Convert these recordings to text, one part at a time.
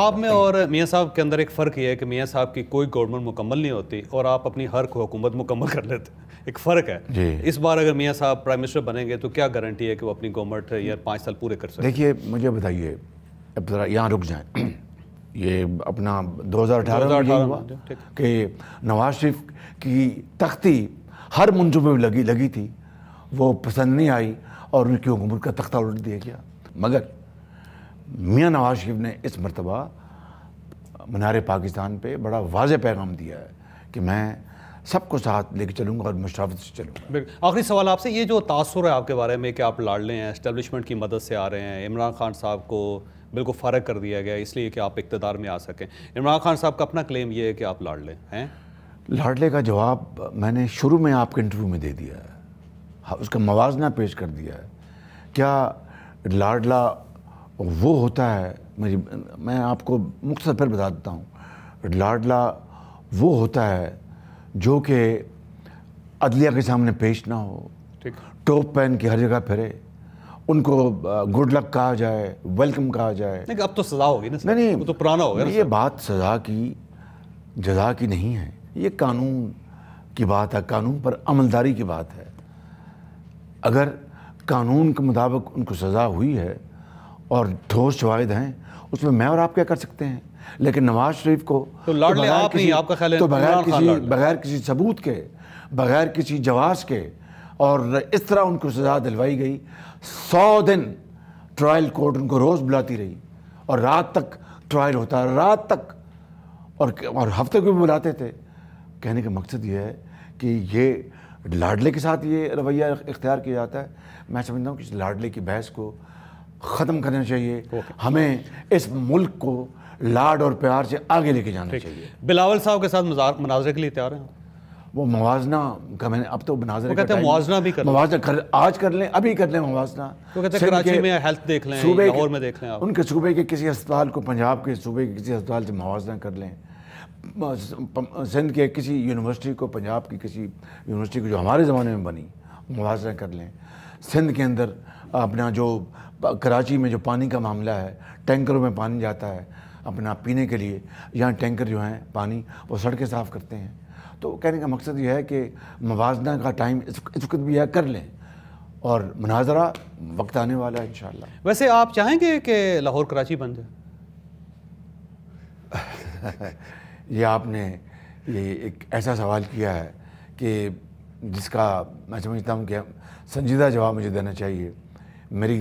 आप में और मियाँ साहब के अंदर एक फ़र्क ये है कि मियाँ साहब की कोई गवर्नमेंट मुकम्मल नहीं होती और आप अपनी हर हुकूमत मुकम्मल कर लेते एक फ़र्क है इस बार अगर मियाँ साहब प्राइम मिनिस्टर बनेंगे तो क्या गारंटी है कि वो अपनी गवर्नमेंट या पाँच साल पूरे कर सकते देखिए मुझे बताइए अब ज़रा यहाँ रुक जाएँ ये अपना दो हज़ार अठारह कि नवाज शरीफ की तख्ती हर मंसूबे में लगी लगी थी वो पसंद नहीं आई और उनकी हुकूमत का तख्ता उलट दिया गया मगर मियाँ नवाज शरीफ ने इस मरतबा मनार पाकिस्तान पे बड़ा वाज पैगाम दिया है कि मैं सबको साथ लेके चलूँगा और मुशावत से चलूँगा आखिरी सवाल आपसे ये जो तासर है आपके बारे में कि आप लाडले हैं इस्टबलिशमेंट की मदद से आ रहे हैं इमरान खान साहब को बिल्कुल फ़र्क कर दिया गया इसलिए कि आप इकतदार में आ सकें इमरान खान साहब का अपना क्लेम ये है कि आप लाड़ लें हैं लाडले का जवाब मैंने शुरू में आपके इंटरव्यू में दे दिया है हाँ, उसका मवाजना पेश कर दिया है क्या लाडला वो होता है मेरी मैं आपको मुख्तर फिर बता देता हूँ लाडला वो होता है जो कि अदलिया के सामने पेश ना हो ठीक टोप पहन के हर जगह फिरे उनको गुड लक कहा जाए वेलकम कहा जाए नहीं अब तो सज़ा होगी ना नहीं नहीं वो तो पुराना हो गया ये बात सज़ा की जजा की नहीं है ये कानून की बात है कानून पर अमलदारी की बात है अगर कानून के मुताबिक उनको सज़ा हुई है और ठोस शवाहद हैं उसमें मैं और आप क्या कर सकते हैं लेकिन नवाज शरीफ को तो लाडले तो आप नहीं आपका ख्याल है तो बगैर किसी बगैर किसी सबूत के बगैर किसी जवाब के और इस तरह उनको सजा दिलवाई गई सौ दिन ट्रायल कोर्ट उनको रोज़ बुलाती रही और रात तक ट्रायल होता रात तक और और हफ्ते को भी बुलाते थे कहने का मकसद ये है कि ये लाडले के साथ ये रवैया इख्तियार किया जाता है मैं समझता हूँ कि लाडले की बहस को ख़त्म करना चाहिए हमें इस मुल्क को लाड और प्यार से आगे लेके जाना चाहिए बिलावल साहब के साथ मुनाजरे के लिए तैयार हैं वो मुजना का मैंने अब तो मुनाजरे कहते हैं भी कर मुजना कर आज कर लें अभी कर लें मुजना में हेल्थ देख लें सूबे में देख लें आप उनके सूबे के किसी अस्पताल को पंजाब के सूबे के किसी अस्पताल से मुजना कर लें सिंध के किसी यूनिवर्सिटी को पंजाब की किसी यूनिवर्सिटी को जो हमारे ज़माने में बनी मुवजना कर लें सिंध के अंदर अपना जो कराची में जो पानी का मामला है टैंकरों में पानी जाता है अपना पीने के लिए यहाँ टैंकर जो हैं पानी वो सड़कें साफ़ करते हैं तो कहने का मकसद यह है कि मुजना का टाइम इस वक्त भी यह कर लें और मुनाजरा वक्त आने वाला है इन वैसे आप चाहेंगे कि लाहौर कराची बन जाए ये आपने ये एक ऐसा सवाल किया है कि जिसका मैं समझता हूँ कि संजीदा जवाब मुझे देना चाहिए मेरी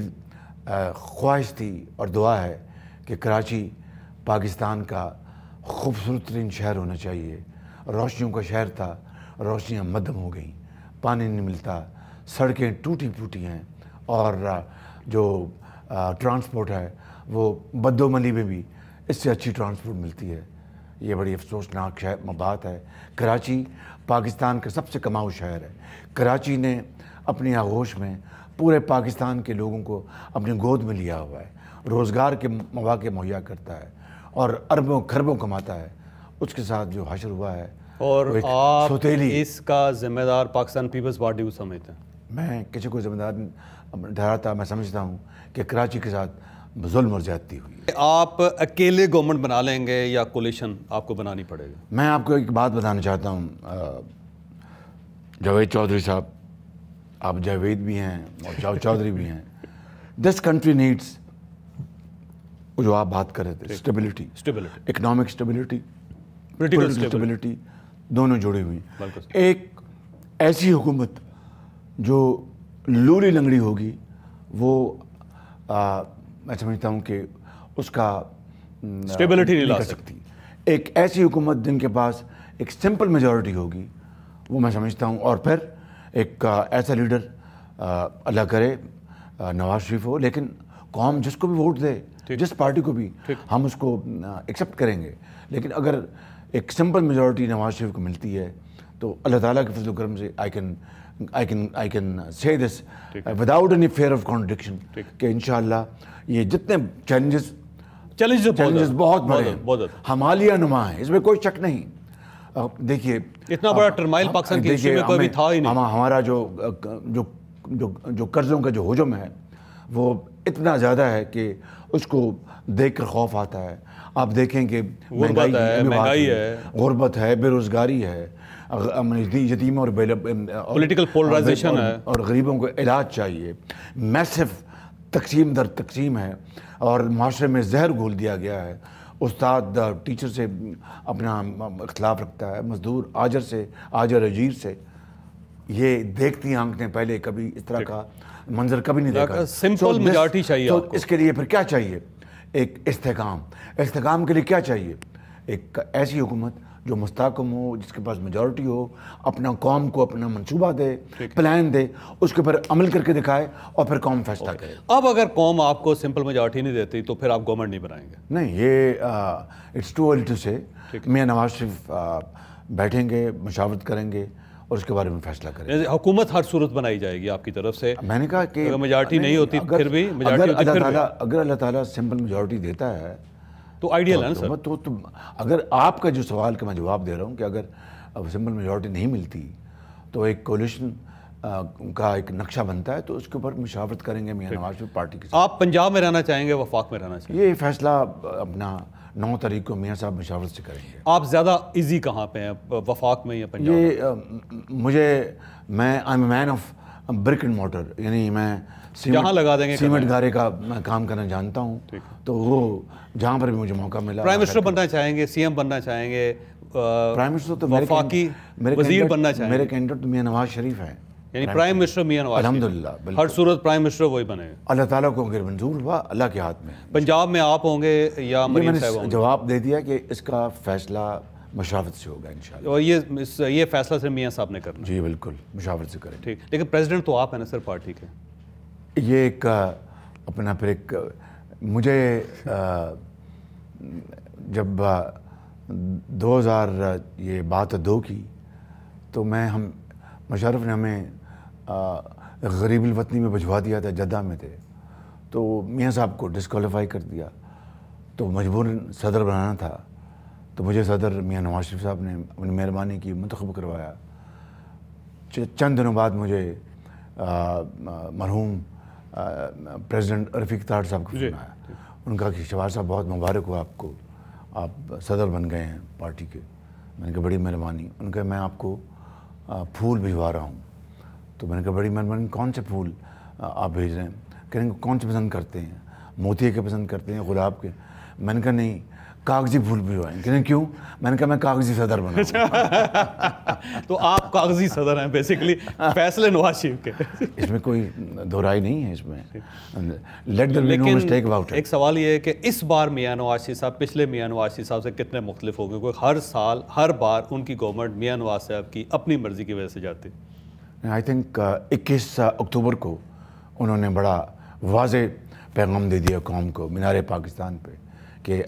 ख्वाहिश थी और दुआ है कि कराची पाकिस्तान का खूबसूरत तरीन शहर होना चाहिए रोशनियों का शहर था रोशनियाँ मदम हो गई पानी नहीं मिलता सड़कें टूटी फूटी हैं और जो ट्रांसपोर्ट है वो बदोमली में भी इससे अच्छी ट्रांसपोर्ट मिलती है ये बड़ी अफसोसनाक शहर बात है कराची पाकिस्तान का सबसे कमाऊ शहर है कराची ने अपने आगोश में पूरे पाकिस्तान के लोगों को अपनी गोद में लिया हुआ है रोज़गार के मौाक़े मुहैया करता है और अरबों खरबों कमाता है उसके साथ जो हाशर हुआ है और आप सोतेली इसका ज़िम्मेदार पाकिस्तान पीपल्स पार्टी को समझते हैं मैं किसी को ज़िम्मेदार ठहराता मैं समझता हूँ कि कराची के साथ जुल्म और ज्यादती हुई आप अकेले गवर्नमेंट बना लेंगे या कोलेशन आपको बनानी पड़ेगी मैं आपको एक बात बताना चाहता हूँ जावेद चौधरी साहब आप जावेद भी हैं और जाव चौधरी भी हैं दिस कंट्री नीड्स जो आप बात कर रहे थे stability stability economic stability political stability दोनों जुड़ी हुई एक ऐसी हुकूमत जो लूली लंगड़ी होगी वो आ, मैं समझता हूँ कि उसका स्टेबिलिटी नहीं ला सकती एक ऐसी हुकूमत जिनके पास एक सिंपल मेजोरिटी होगी वो मैं समझता हूँ और फिर एक ऐसा लीडर अल्लाह करे नवाज uh, शरीफ हो लेकिन कौम जिसको भी वोट दे जिस पार्टी को भी हम उसको एक्सेप्ट uh, करेंगे लेकिन अगर एक सिंपल मेजोरिटी नवाज शरीफ को मिलती है तो अल्लाह ताला के फजल करम से I can I can I can say this without any fear of contradiction कि इन ये जितने चैलेंजेस चैलेंजेस बहुत बड़े हमालिया नुमा हैं इसमें कोई शक नहीं देखिए इतना बड़ा टर्माइल पाकिस्तान की में कोई भी था ही नहीं हमारा जो जो जो जो कर्ज़ों का जो हजम है वो इतना ज़्यादा है कि उसको देख कर खौफ आता है आप देखें कि महंगाई है गुर्बत है बेरोज़गारी है यतीम और पोलिटिकल पोलराइजेशन है और गरीबों को इलाज चाहिए मैसिव तकसीम दर तकसीम है और माशरे में जहर घोल दिया गया है उस्ताद टीचर से अपना अख्तिलाफ रखता है मजदूर आजर से आजर अजीर से ये देखती आंख ने पहले कभी इस तरह का मंजर कभी नहीं देखा सिंपल मेजॉरिटी चाहिए तो इसके लिए फिर क्या चाहिए एक इस्तेकाम इस्तेकाम के लिए क्या चाहिए एक ऐसी हुकूमत जो मुस्तकम हो जिसके पास मेजोरिटी हो अपना कौम को अपना मनसूबा दे प्लान दे उसके ऊपर अमल करके दिखाए और फिर कौम फैसला करे अब अगर कौम आपको सिंपल मेजोरिटी नहीं देती तो फिर आप गवर्नमेंट नहीं बनाएंगे नहीं ये इट्स टू अर्ली टू से मियाँ नवाज शरीफ बैठेंगे मशावरत करेंगे और उसके बारे में फैसला करें हुकूमत हर सूरत बनाई जाएगी आपकी तरफ से मैंने कहा कि मेजॉरिटी नहीं होती फिर भी अगर अल्लाह ताला सिंपल मेजॉरिटी देता है तो आइडियल है हाँ, तो, तो, तो अगर आपका जो सवाल का मैं जवाब दे रहा हूँ कि अगर सिंपल मेजोरिटी नहीं मिलती तो एक कोलिशन का एक नक्शा बनता है तो उसके ऊपर मुशावरत करेंगे मियाँ नवाज शरीफ पार्टी की आप पंजाब में रहना चाहेंगे वफाक में रहना चाहेंगे ये फैसला अपना नौ तारीख को मियाँ साहब मुशावरत से करेंगे आप ज़्यादा इजी कहाँ पे हैं वफाक में या पंजाब ये मुझे मैं I am man of brick and mortar यानी मैं सीमेंट लगा देंगे सीमेंट गारे का मैं काम करना जानता हूँ तो वो जहाँ पर भी मुझे मौका मिला प्राइम मिनिस्टर बनना चाहेंगे सीएम बनना चाहेंगे प्राइम मिनिस्टर तो वफाकी मेरे वजीर बनना चाहेंगे मेरे कैंडिडेट तो मियाँ नवाज शरीफ है यानी प्राइम मिनिस्टर मियाँ नवाज अलहमदिल्ला हर सूरत प्राइम मिनिस्टर वही बने अल्लाह ताला को अगर मंजूर हुआ अल्लाह के हाथ में पंजाब में आप होंगे या मैंने जवाब दे दिया कि इसका फैसला मशावत से होगा इन और ये इस, ये फैसला सिर्फ मियाँ साहब ने करना जी बिल्कुल मशावत से करें ठीक लेकिन प्रेसिडेंट तो आप हैं ना सर पार्टी के ये एक अपना फिर एक मुझे आ, जब दो हज़ार ये बात दो की तो मैं हम मशरफ ने हमें गरीब अलवतनी में भिजवा दिया था जद्दा में थे तो मियाँ साहब को डिसकॉलीफाई कर दिया तो मजबूर सदर बनाना था तो मुझे सदर मियाँ नवाज शरीफ साहब ने अपनी मेहरबानी की मंतखब करवाया चंद दिनों बाद मुझे मरहूम प्रेसिडेंट रफीक तार साहब को सुनाया उनका कि शबाज साहब बहुत मुबारक हो आपको आप सदर बन गए हैं पार्टी के मैंने कहा बड़ी मेहरबानी उनका मैं आपको फूल भिजवा रहा हूँ तो मैंने कहा बड़ी मेहरबानी कौन से फूल आप भेज रहे हैं कह कहेंगे कौन से पसंद करते हैं मोती के पसंद करते हैं गुलाब के मैंने कहा नहीं कागजी फूल भिजवाएं क्यों क्यों मैंने कहा मैं कागजी सदर बना अच्छा। तो आप कागजी सदर हैं बेसिकली फैसले नवाज शरीफ के इसमें कोई दोहराई नहीं है इसमें लेट मिस्टेक अबाउट एक सवाल ये है कि इस बार मियाँ नवाज शरीफ साहब पिछले मियाँ नवाज शरीफ साहब से कितने मुख्तलिफ गए क्योंकि हर साल हर बार उनकी गवर्नमेंट मियाँ नवाज साहब की अपनी मर्जी की वजह से जाती आई थिंक uh, इक्कीस uh, अक्टूबर को उन्होंने बड़ा वाज पैगाम दे दिया कौम को मीनार पाकिस्तान पर कि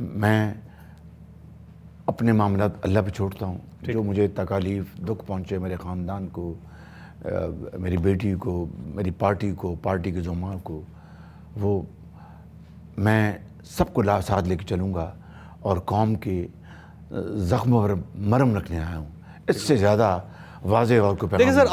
मैं अपने मामला अल्लाह पे छोड़ता हूँ जो मुझे तकालीफ दुख पहुँचे मेरे ख़ानदान को आ, मेरी बेटी को मेरी पार्टी को पार्टी के जुम्मा को वो मैं सबको ला साथ लेके चलूँगा और कौम के ज़ख्म पर मरम रखने आया हूँ इससे ज़्यादा वाजे और को देखिए सर